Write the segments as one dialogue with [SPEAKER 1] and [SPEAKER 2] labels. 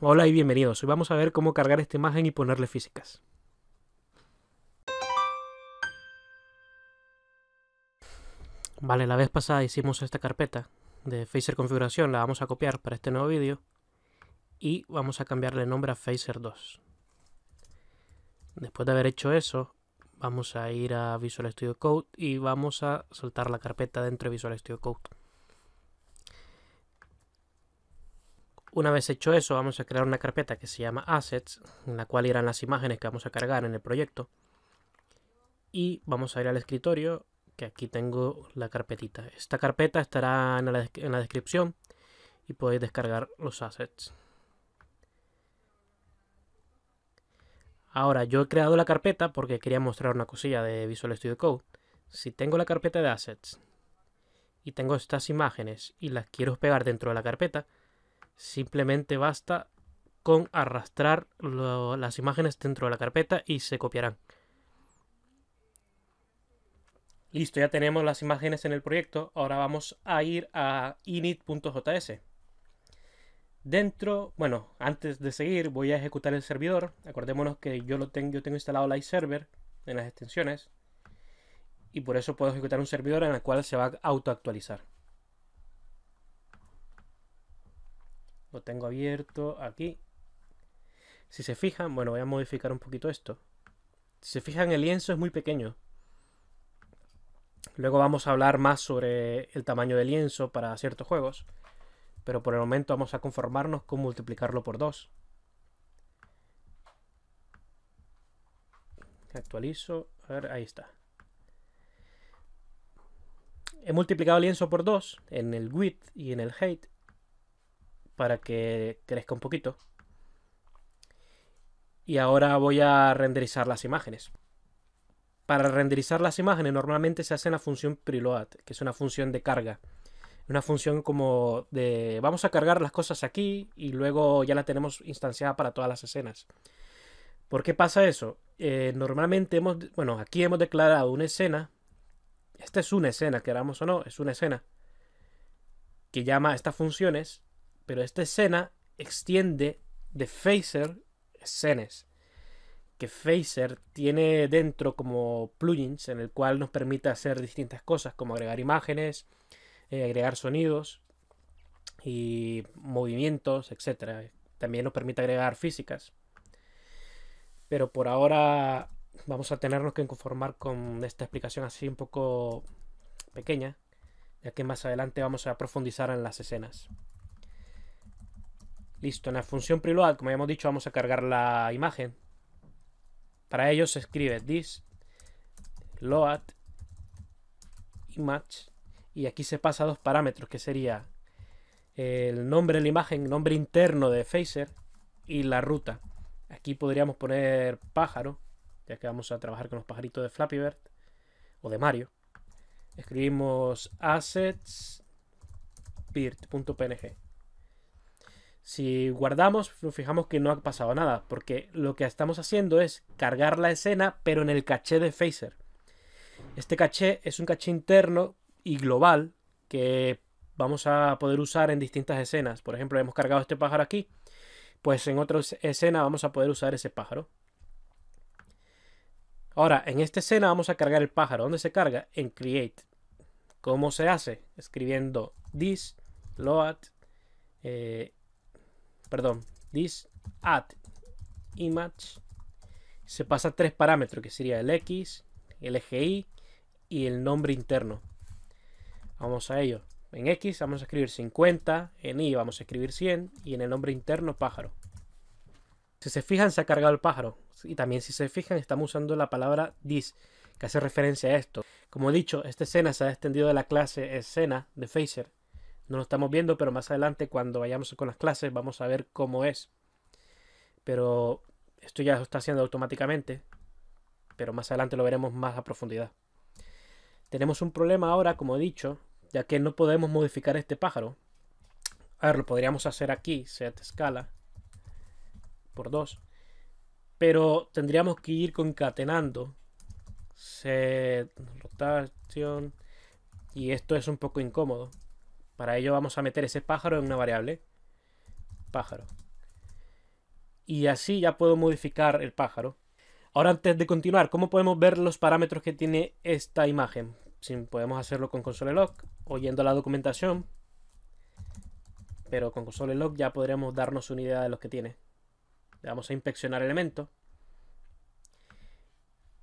[SPEAKER 1] Hola y bienvenidos. Hoy vamos a ver cómo cargar esta imagen y ponerle físicas. Vale, la vez pasada hicimos esta carpeta de Phaser Configuración, la vamos a copiar para este nuevo vídeo y vamos a cambiarle nombre a Phaser 2. Después de haber hecho eso, vamos a ir a Visual Studio Code y vamos a soltar la carpeta dentro de Visual Studio Code. Una vez hecho eso, vamos a crear una carpeta que se llama Assets, en la cual irán las imágenes que vamos a cargar en el proyecto. Y vamos a ir al escritorio, que aquí tengo la carpetita. Esta carpeta estará en la, en la descripción y podéis descargar los assets. Ahora, yo he creado la carpeta porque quería mostrar una cosilla de Visual Studio Code. Si tengo la carpeta de assets y tengo estas imágenes y las quiero pegar dentro de la carpeta, Simplemente basta con arrastrar las imágenes dentro de la carpeta y se copiarán. Listo, ya tenemos las imágenes en el proyecto. Ahora vamos a ir a init.js. Dentro, bueno, antes de seguir voy a ejecutar el servidor. Acordémonos que yo, lo tengo, yo tengo instalado Live Server en las extensiones. Y por eso puedo ejecutar un servidor en el cual se va a autoactualizar. Lo tengo abierto aquí. Si se fijan, bueno, voy a modificar un poquito esto. Si se fijan, el lienzo es muy pequeño. Luego vamos a hablar más sobre el tamaño del lienzo para ciertos juegos. Pero por el momento vamos a conformarnos con multiplicarlo por 2. Actualizo. A ver, ahí está. He multiplicado el lienzo por 2 en el width y en el height para que crezca un poquito. Y ahora voy a renderizar las imágenes. Para renderizar las imágenes normalmente se hace en la función preload, que es una función de carga. Una función como de vamos a cargar las cosas aquí y luego ya la tenemos instanciada para todas las escenas. ¿Por qué pasa eso? Eh, normalmente hemos, bueno, aquí hemos declarado una escena. Esta es una escena, queramos o no, es una escena que llama a estas funciones pero esta escena extiende de Phaser escenas. Que Phaser tiene dentro como plugins en el cual nos permite hacer distintas cosas, como agregar imágenes, eh, agregar sonidos y movimientos, etc. También nos permite agregar físicas. Pero por ahora vamos a tenernos que conformar con esta explicación así un poco pequeña, ya que más adelante vamos a profundizar en las escenas. Listo, en la función preload, como ya hemos dicho, vamos a cargar la imagen. Para ello se escribe this load image y aquí se pasa dos parámetros que sería el nombre de la imagen, nombre interno de Phaser y la ruta. Aquí podríamos poner pájaro, ya que vamos a trabajar con los pajaritos de Flappy Bird o de Mario. Escribimos assets bird.png si guardamos, nos fijamos que no ha pasado nada, porque lo que estamos haciendo es cargar la escena, pero en el caché de Phaser. Este caché es un caché interno y global que vamos a poder usar en distintas escenas. Por ejemplo, hemos cargado este pájaro aquí, pues en otra escena vamos a poder usar ese pájaro. Ahora, en esta escena vamos a cargar el pájaro. ¿Dónde se carga? En create. ¿Cómo se hace? Escribiendo this load eh, perdón, this add image se pasa tres parámetros que sería el X, el Y y el nombre interno. Vamos a ello. En X vamos a escribir 50, en Y vamos a escribir 100 y en el nombre interno pájaro. Si se fijan se ha cargado el pájaro y también si se fijan estamos usando la palabra this que hace referencia a esto. Como he dicho, esta escena se ha extendido de la clase escena de Phaser no lo estamos viendo, pero más adelante cuando vayamos con las clases vamos a ver cómo es. Pero esto ya lo está haciendo automáticamente, pero más adelante lo veremos más a profundidad. Tenemos un problema ahora, como he dicho, ya que no podemos modificar este pájaro. A ver, lo podríamos hacer aquí, set escala por 2. Pero tendríamos que ir concatenando set y esto es un poco incómodo. Para ello vamos a meter ese pájaro en una variable. Pájaro. Y así ya puedo modificar el pájaro. Ahora antes de continuar, ¿cómo podemos ver los parámetros que tiene esta imagen? podemos hacerlo con console.log oyendo o la documentación. Pero con console.log ya podremos darnos una idea de los que tiene. Le vamos a inspeccionar elementos.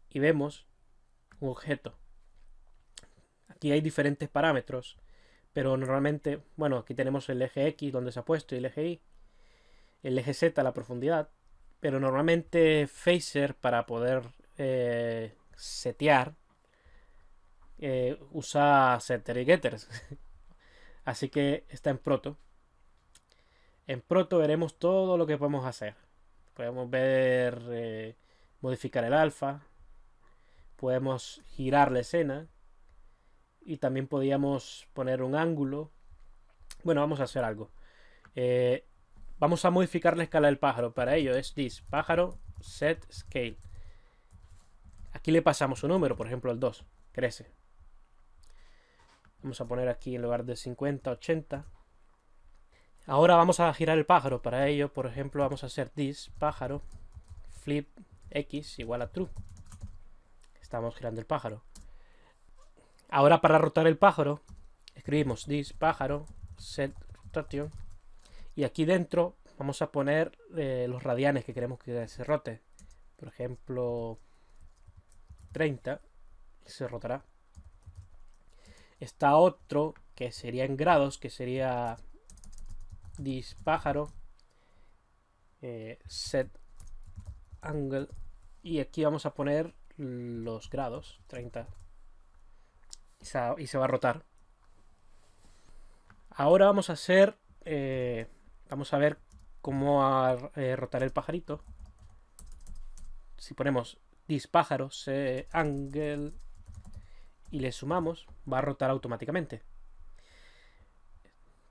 [SPEAKER 1] Y vemos un objeto. Aquí hay diferentes parámetros pero normalmente, bueno, aquí tenemos el eje X donde se ha puesto y el eje Y. El eje Z, la profundidad. Pero normalmente Phaser, para poder eh, setear, eh, usa setter y getters. Así que está en proto. En proto veremos todo lo que podemos hacer. Podemos ver, eh, modificar el alfa. Podemos girar la escena y también podíamos poner un ángulo. Bueno, vamos a hacer algo. Eh, vamos a modificar la escala del pájaro. Para ello es this, pájaro, set, scale. Aquí le pasamos un número, por ejemplo el 2, crece. Vamos a poner aquí en lugar de 50, 80. Ahora vamos a girar el pájaro. Para ello, por ejemplo, vamos a hacer this, pájaro, flip, x igual a true. Estamos girando el pájaro. Ahora para rotar el pájaro, escribimos this pájaro set rotation. Y aquí dentro vamos a poner eh, los radianes que queremos que se rote. Por ejemplo, 30 se rotará. Está otro que sería en grados, que sería this pájaro eh, set angle. Y aquí vamos a poner los grados, 30 y se va a rotar. Ahora vamos a hacer... Eh, vamos a ver cómo a, eh, rotar el pajarito. Si ponemos dispájaros, pájaros angle y le sumamos, va a rotar automáticamente.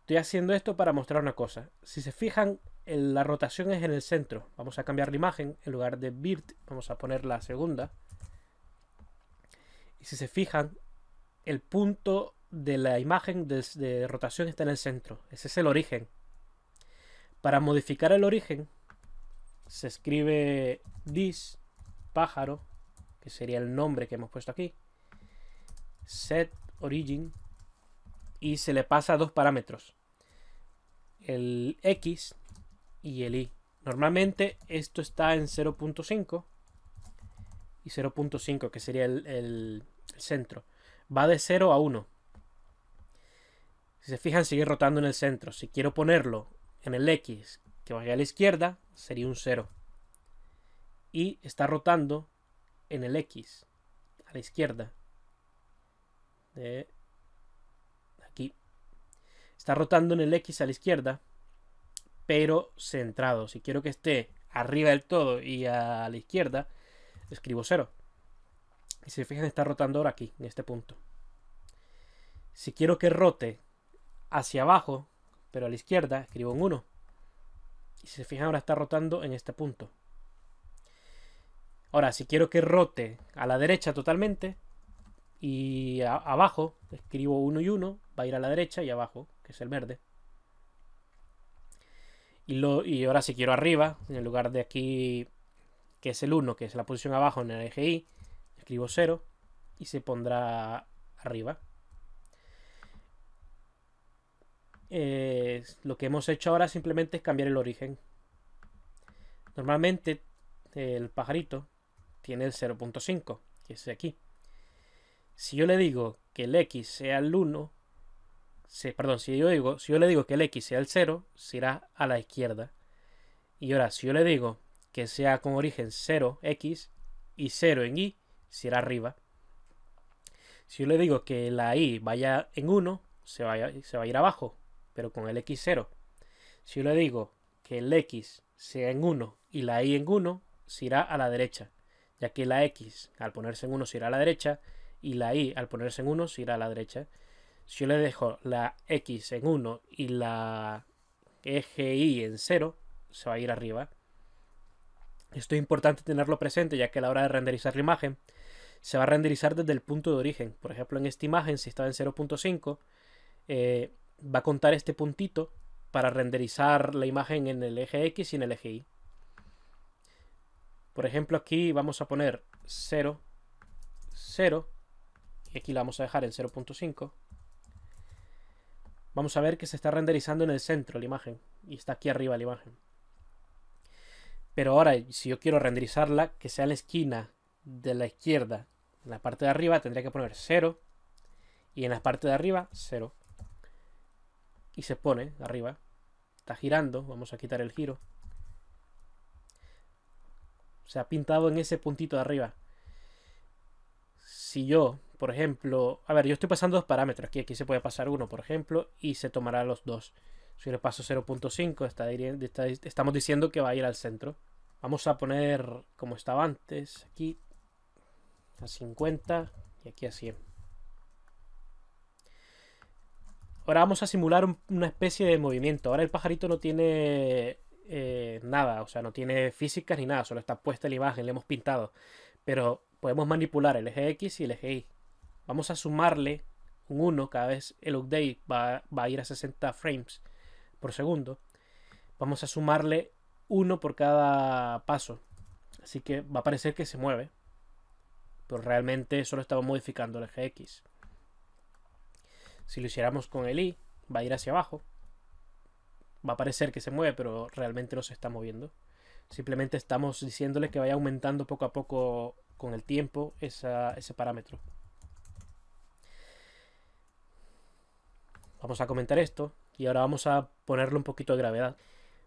[SPEAKER 1] Estoy haciendo esto para mostrar una cosa. Si se fijan, la rotación es en el centro. Vamos a cambiar la imagen. En lugar de bird vamos a poner la segunda. Y si se fijan, el punto de la imagen de, rotación está en el centro. Ese es el origen. Para modificar el origen, se escribe this pájaro, que sería el nombre que hemos puesto aquí, set origin, y se le pasa dos parámetros, el x y el y. Normalmente esto está en 0.5 y 0.5, que sería el centro va de 0 a 1. Si se fijan, sigue rotando en el centro. Si quiero ponerlo en el X que vaya a la izquierda, sería un 0. Y está rotando en el X, a la izquierda. aquí. Está rotando en el X a la izquierda, pero centrado. Si quiero que esté arriba del todo y a la izquierda, escribo 0. Y si fijan, está rotando ahora aquí, en este punto. Si quiero que rote hacia abajo, pero a la izquierda, escribo un 1. Y si se fijan, ahora está rotando en este punto. Ahora, si quiero que rote a la derecha totalmente y abajo, escribo 1 y 1, va a ir a la derecha y abajo, que es el verde. Y, lo, y ahora si quiero arriba, en lugar de aquí, que es el 1, que es la posición abajo en el eje Y, escribo 0 y se pondrá arriba. Eh, lo que hemos hecho ahora simplemente es cambiar el origen. Normalmente el pajarito tiene el 0.5, que es aquí. Si yo le digo que el x sea el 1, perdón, si yo, digo, si yo le digo que el x sea el 0, será a la izquierda. Y ahora, si yo le digo que sea con origen 0x y 0 en y, si era arriba. Si yo le digo que la Y vaya en 1, se, se va a ir abajo, pero con el x0. Si yo le digo que el x sea en 1 y la Y en 1, se irá a la derecha, ya que la x al ponerse en 1 se irá a la derecha y la Y al ponerse en 1 se irá a la derecha. Si yo le dejo la x en 1 y la eje y en 0, se va a ir arriba. Esto es importante tenerlo presente ya que a la hora de renderizar la imagen se va a renderizar desde el punto de origen. Por ejemplo, en esta imagen, si está en 0.5, eh, va a contar este puntito para renderizar la imagen en el eje X y en el eje Y. Por ejemplo, aquí vamos a poner 0, 0, y aquí la vamos a dejar en 0.5. Vamos a ver que se está renderizando en el centro la imagen, y está aquí arriba la imagen. Pero ahora, si yo quiero renderizarla, que sea en la esquina de la izquierda en la parte de arriba tendría que poner 0. Y en la parte de arriba, 0. Y se pone arriba. Está girando. Vamos a quitar el giro. Se ha pintado en ese puntito de arriba. Si yo, por ejemplo... A ver, yo estoy pasando dos parámetros. Aquí, aquí se puede pasar uno, por ejemplo. Y se tomará los dos. Si le paso 0.5, estamos diciendo que va a ir al centro. Vamos a poner como estaba antes. Aquí a 50 y aquí a 100. Ahora vamos a simular una especie de movimiento. Ahora el pajarito no tiene eh, nada, o sea, no tiene físicas ni nada, solo está puesta la imagen, le hemos pintado. Pero podemos manipular el eje X y el eje Y. Vamos a sumarle un 1, cada vez el update va, va a ir a 60 frames por segundo. Vamos a sumarle 1 por cada paso. Así que va a parecer que se mueve. Pues realmente solo estamos modificando el eje X. Si lo hiciéramos con el Y, va a ir hacia abajo. Va a parecer que se mueve, pero realmente no se está moviendo. Simplemente estamos diciéndole que vaya aumentando poco a poco con el tiempo ese parámetro. Vamos a comentar esto y ahora vamos a ponerle un poquito de gravedad.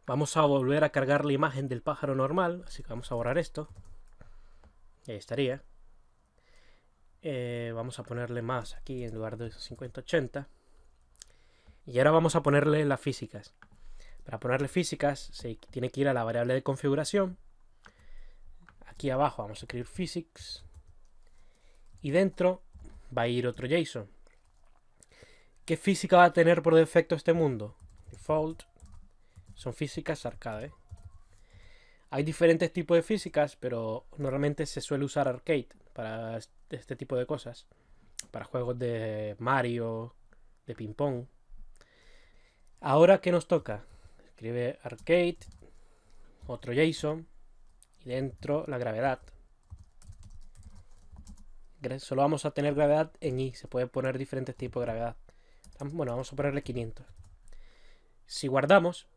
[SPEAKER 1] Vamos a volver a cargar la imagen del pájaro normal, así que vamos a borrar esto. Y ahí estaría. Eh, vamos a ponerle más aquí en lugar de 50 Y ahora vamos a ponerle las físicas. Para ponerle físicas se tiene que ir a la variable de configuración. Aquí abajo vamos a escribir physics. Y dentro va a ir otro JSON. ¿Qué física va a tener por defecto este mundo? Default. Son físicas arcade. Hay diferentes tipos de físicas, pero normalmente se suele usar arcade para este tipo de cosas, para juegos de Mario, de ping-pong. Ahora, ¿qué nos toca? Escribe arcade, otro JSON, y dentro la gravedad. Solo vamos a tener gravedad en Y, se puede poner diferentes tipos de gravedad. Bueno, vamos a ponerle 500. Si guardamos,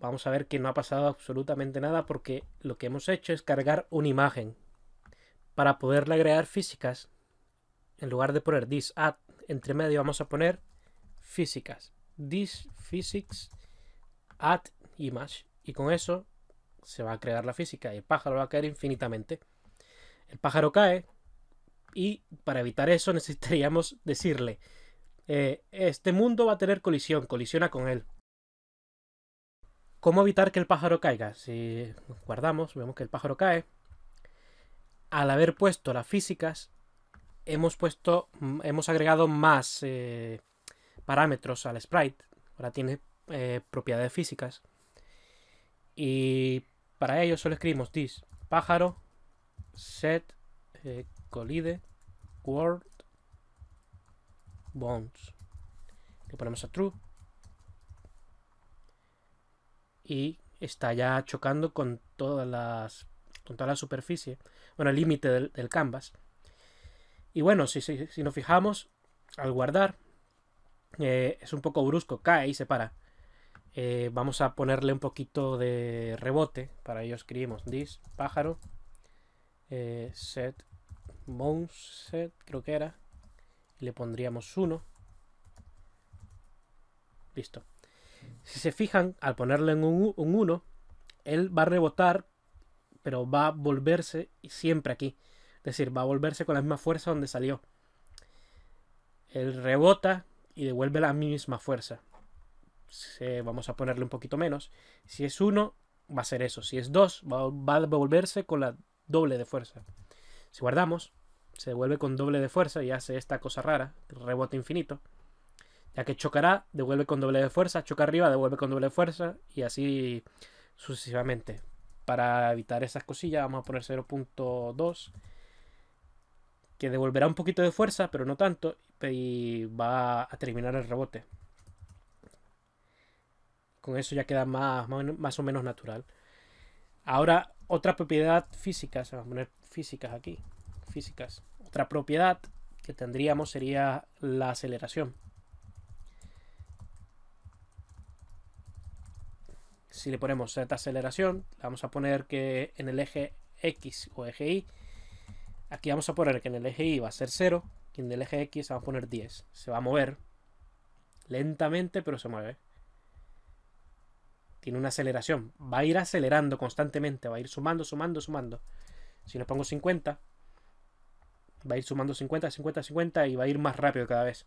[SPEAKER 1] vamos a ver que no ha pasado absolutamente nada porque lo que hemos hecho es cargar una imagen para poderle agregar físicas, en lugar de poner this at, entre medio, vamos a poner físicas. This physics at image. Y con eso se va a crear la física y el pájaro va a caer infinitamente. El pájaro cae y para evitar eso necesitaríamos decirle, eh, este mundo va a tener colisión, colisiona con él. ¿Cómo evitar que el pájaro caiga? Si guardamos, vemos que el pájaro cae, al haber puesto las físicas, hemos puesto, mm, hemos agregado más eh, parámetros al sprite. Ahora tiene eh, propiedades físicas. Y para ello solo escribimos this pájaro set eh, collide world bones. Le ponemos a true. Y está ya chocando con todas las con toda la superficie bueno, el límite del, canvas. Y bueno, si, nos fijamos, al guardar, eh, es un poco brusco, cae y se para. Eh, vamos a ponerle un poquito de rebote. Para ello escribimos this pájaro eh, set mouse set, creo que era. Le pondríamos 1. Listo. Si se fijan, al ponerle en un 1, él va a rebotar pero va a volverse siempre aquí. Es decir, va a volverse con la misma fuerza donde salió. Él rebota y devuelve la misma fuerza. vamos a ponerle un poquito menos. Si es 1, va a ser eso. Si es 2, va, a devolverse con la doble de fuerza. Si guardamos, se devuelve con doble de fuerza y hace esta cosa rara, rebote infinito. Ya que chocará, devuelve con doble de fuerza, choca arriba, devuelve con doble de fuerza y así sucesivamente para evitar esas cosillas vamos a poner 0.2 que devolverá un poquito de fuerza pero no tanto y va a terminar el rebote con eso ya queda más, más o menos natural ahora otra propiedad física se van a poner físicas aquí físicas otra propiedad que tendríamos sería la aceleración si le ponemos Z aceleración, le vamos a poner que en el eje X o eje Y, aquí vamos a poner que en el eje Y va a ser 0 y en el eje X vamos a poner 10. Se va a mover lentamente, pero se mueve. Tiene una aceleración, va a ir acelerando constantemente, va a ir sumando, sumando, sumando. Si le pongo 50, va a ir sumando 50, 50, 50 y va a ir más rápido cada vez.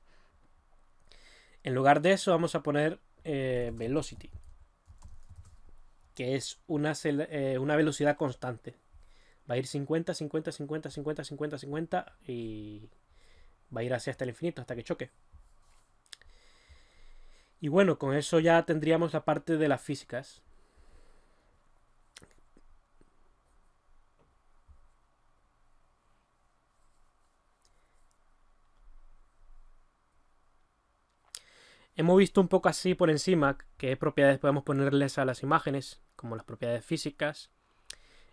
[SPEAKER 1] En lugar de eso vamos a poner eh, velocity que es una, eh, una velocidad constante. Va a ir 50, 50, 50, 50, 50, 50 y va a ir hacia hasta el infinito, hasta que choque. Y bueno, con eso ya tendríamos la parte de las físicas. Hemos visto un poco así por encima qué propiedades podemos ponerles a las imágenes, como las propiedades físicas,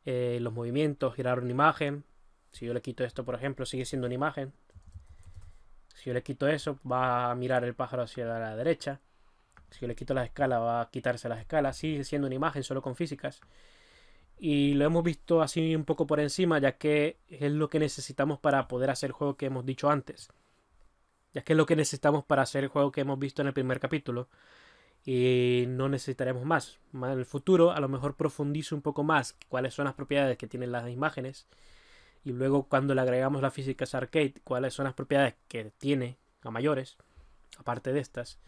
[SPEAKER 1] eh, los movimientos, girar una imagen. Si yo le quito esto, por ejemplo, sigue siendo una imagen. Si yo le quito eso, va a mirar el pájaro hacia la derecha. Si yo le quito las escalas, va a quitarse las escalas. Sigue siendo una imagen solo con físicas. Y lo hemos visto así un poco por encima, ya que es lo que necesitamos para poder hacer el juego que hemos dicho antes ya que es lo que necesitamos para hacer el juego que hemos visto en el primer capítulo. Y no necesitaremos más. en el futuro a lo mejor profundice un poco más cuáles son las propiedades que tienen las imágenes. Y luego cuando le agregamos la física arcade, cuáles son las propiedades que tiene a mayores, aparte de estas.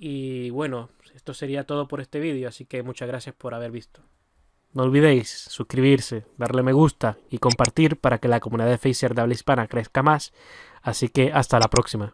[SPEAKER 1] Y bueno, esto sería todo por este vídeo, así que muchas gracias por haber visto. No olvidéis suscribirse, darle me gusta y compartir para que la comunidad de Facer de habla hispana crezca más. Así que hasta la próxima.